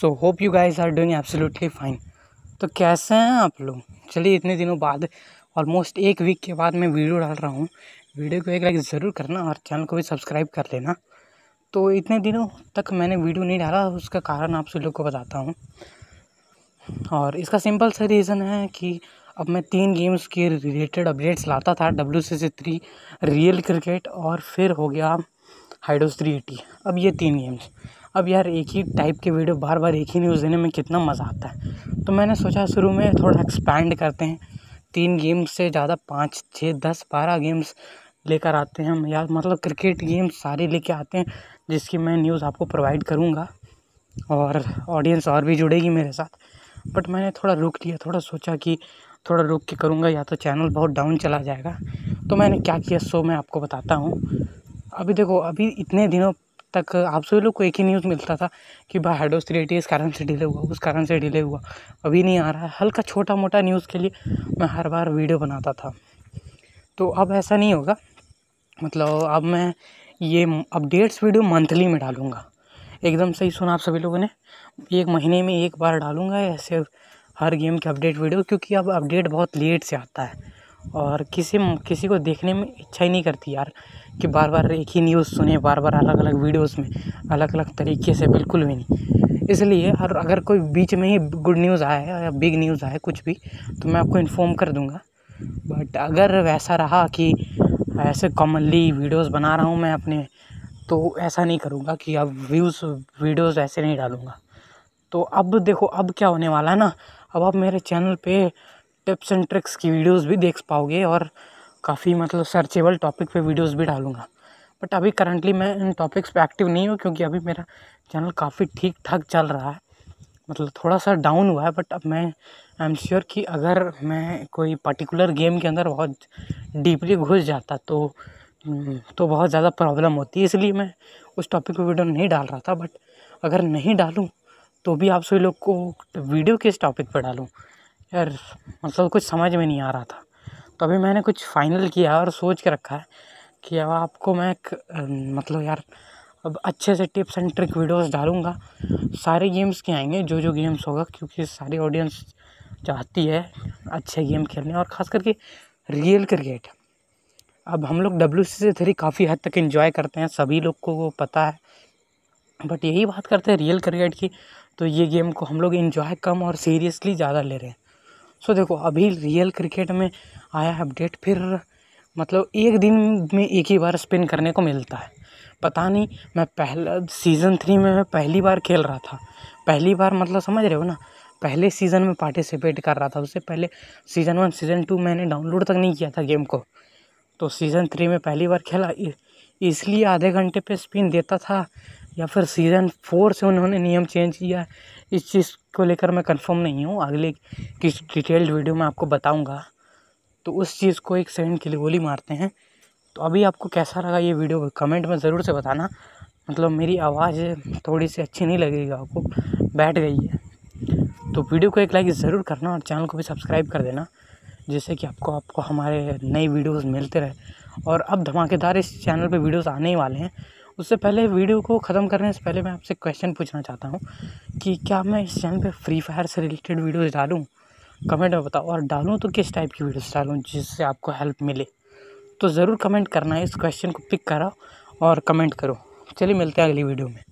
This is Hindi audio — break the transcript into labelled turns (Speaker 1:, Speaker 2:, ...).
Speaker 1: so hope you guys are doing absolutely fine तो कैसे हैं आप लोग चलिए इतने दिनों बाद ऑलमोस्ट एक वीक के बाद मैं वीडियो डाल रहा हूँ वीडियो को एक लाइक ज़रूर करना और चैनल को भी सब्सक्राइब कर लेना तो इतने दिनों तक मैंने वीडियो नहीं डाला उसका कारण आप सभी लोग को बताता हूँ और इसका सिंपल सा रीज़न है कि अब मैं तीन गेम्स के रिलेटेड अपडेट्स लाता था W C C three real cricket और फिर हो गया हाइडोस थ्री एटी अब ये तीन गेम्स अब यार एक ही टाइप के वीडियो बार बार एक ही न्यूज़ देने में कितना मज़ा आता है तो मैंने सोचा शुरू में थोड़ा एक्सपैंड करते हैं तीन गेम्स से ज़्यादा पाँच छः दस बारह गेम्स लेकर आते हैं हम यार मतलब क्रिकेट गेम सारे लेके आते हैं जिसकी मैं न्यूज़ आपको प्रोवाइड करूँगा और ऑडियंस और भी जुड़ेगी मेरे साथ बट मैंने थोड़ा रुक लिया थोड़ा सोचा कि थोड़ा रुक के करूँगा या तो चैनल बहुत डाउन चला जाएगा तो मैंने क्या किया सो मैं आपको बताता हूँ अभी देखो अभी इतने दिनों तक आप सभी लोग को एक ही न्यूज़ मिलता था कि भाई हेडोस थ्री एटी इस कारण से डिले हुआ उस कारण से डिले हुआ अभी नहीं आ रहा है हल्का छोटा मोटा न्यूज़ के लिए मैं हर बार वीडियो बनाता था तो अब ऐसा नहीं होगा मतलब अब मैं ये अपडेट्स वीडियो मंथली में डालूँगा एकदम सही सुना आप सभी लोगों ने एक महीने में एक बार डालूँगा ऐसे हर गेम के अपडेट वीडियो क्योंकि अब अपडेट बहुत लेट से आता है और किसी किसी को देखने में इच्छा ही नहीं करती यार कि बार बार एक ही न्यूज़ सुने बार बार अलग अलग वीडियोस में अलग अलग तरीके से बिल्कुल भी नहीं इसलिए और अगर कोई बीच में ही गुड न्यूज़ आया या बिग न्यूज़ आए कुछ भी तो मैं आपको इन्फॉर्म कर दूँगा बट अगर वैसा रहा कि ऐसे कॉमनली वीडियोस बना रहा हूँ मैं अपने तो ऐसा नहीं करूँगा कि अब व्यूज़ वीडियोस ऐसे नहीं डालूँगा तो अब देखो अब क्या होने वाला है ना अब आप मेरे चैनल पे टिप्स एंड ट्रिक्स की वीडियोस भी देख पाओगे और काफ़ी मतलब सर्चेबल टॉपिक पे वीडियोस भी डालूँगा बट अभी करंटली मैं इन टॉपिक्स पे एक्टिव नहीं हूँ क्योंकि अभी मेरा चैनल काफ़ी ठीक ठाक चल रहा है मतलब थोड़ा सा डाउन हुआ है बट अब मैं आई एम श्योर कि अगर मैं कोई पर्टिकुलर गेम के अंदर बहुत डीपली घुस जाता तो हम्म, तो बहुत ज़्यादा प्रॉब्लम होती है इसलिए मैं उस टॉपिक पर वीडियो नहीं डाल रहा था बट अगर नहीं डालूँ तो भी आप सभी लोग को वीडियो किस टॉपिक पर डालूँ यार मतलब कुछ समझ में नहीं आ रहा था तो अभी मैंने कुछ फाइनल किया और सोच के रखा है कि अब आपको मैं एक मतलब यार अब अच्छे से टिप्स एंड ट्रिक वीडियोस डालूँगा सारे गेम्स के आएंगे जो जो गेम्स होगा क्योंकि सारी ऑडियंस चाहती है अच्छे गेम खेलने और ख़ास करके रियल क्रिकेट अब हम लोग डब्ल्यू सी सी थ्री काफ़ी हद तक इन्जॉय करते हैं सभी लोग को वो पता है बट यही बात करते हैं रियल क्रिकेट की तो ये गेम को हम लोग इन्जॉय कम और सीरियसली ज़्यादा ले रहे हैं सो देखो अभी रियल क्रिकेट में आया है अपडेट फिर मतलब एक दिन में एक ही बार स्पिन करने को मिलता है पता नहीं मैं पहला सीज़न थ्री में मैं पहली बार खेल रहा था पहली बार मतलब समझ रहे हो ना पहले सीज़न में पार्टिसिपेट कर रहा था उससे पहले सीज़न वन सीज़न टू मैंने डाउनलोड तक नहीं किया था गेम को तो सीज़न थ्री में पहली बार खेला इसलिए आधे घंटे पे स्पिन देता था या फिर सीज़न फोर से उन्होंने नियम चेंज किया है इस चीज़ को लेकर मैं कंफर्म नहीं हूँ अगले किस डिटेल्ड वीडियो में आपको बताऊँगा तो उस चीज़ को एक सेकेंड के लिए गोली मारते हैं तो अभी आपको कैसा लगा ये वीडियो कमेंट में ज़रूर से बताना मतलब मेरी आवाज़ थोड़ी सी अच्छी नहीं लगेगी आपको बैठ गई है तो वीडियो को एक लाइक ज़रूर करना और चैनल को भी सब्सक्राइब कर देना जिससे कि आपको आपको हमारे नई वीडियोस मिलते रहे और अब धमाकेदार इस चैनल पे वीडियोस आने ही वाले हैं उससे पहले वीडियो को ख़त्म करने से पहले मैं आपसे क्वेश्चन पूछना चाहता हूँ कि क्या मैं इस चैनल पे फ्री फायर से रिलेटेड वीडियोस डालूँ कमेंट में बताओ और डालूँ तो किस टाइप की वीडियोस डालूँ जिससे आपको हेल्प मिले तो ज़रूर कमेंट करना है इस क्वेश्चन को पिक करा और कमेंट करो चलिए मिलते हैं अगली वीडियो में